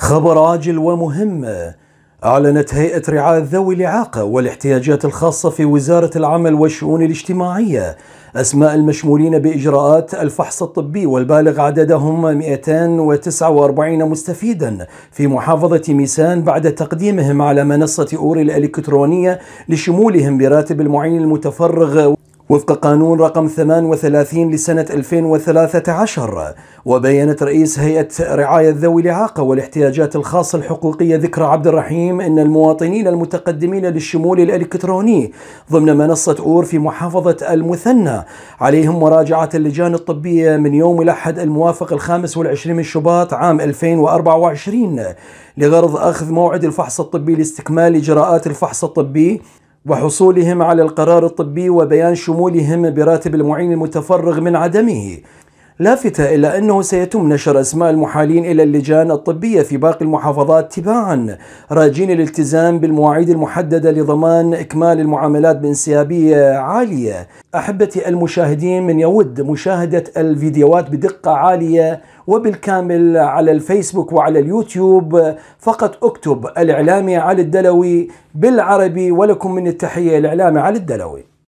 خبر عاجل ومهم أعلنت هيئة رعاية ذوي الإعاقة والاحتياجات الخاصة في وزارة العمل والشؤون الاجتماعية أسماء المشمولين بإجراءات الفحص الطبي والبالغ عددهم 249 مستفيدا في محافظة ميسان بعد تقديمهم على منصة أوري الإلكترونية لشمولهم براتب المعين المتفرغ وفق قانون رقم 38 لسنة 2013 وبيّنت رئيس هيئة رعاية ذوي الإعاقة والاحتياجات الخاصة الحقوقية ذكرى عبد الرحيم أن المواطنين المتقدمين للشمول الإلكتروني ضمن منصة أور في محافظة المثنى عليهم مراجعة اللجان الطبية من يوم الأحد الموافق الخامس والعشرين من شباط عام 2024 لغرض أخذ موعد الفحص الطبي لاستكمال إجراءات الفحص الطبي وحصولهم على القرار الطبي وبيان شمولهم براتب المعين المتفرغ من عدمه لافتة إلى أنه سيتم نشر أسماء المحالين إلى اللجان الطبية في باقي المحافظات تباعا راجين الالتزام بالمواعيد المحددة لضمان إكمال المعاملات بانسيابية عالية أحبتي المشاهدين من يود مشاهدة الفيديوهات بدقة عالية وبالكامل على الفيسبوك وعلى اليوتيوب فقط اكتب الإعلامي علي الدلوي بالعربي ولكم من التحية الإعلامي علي الدلوي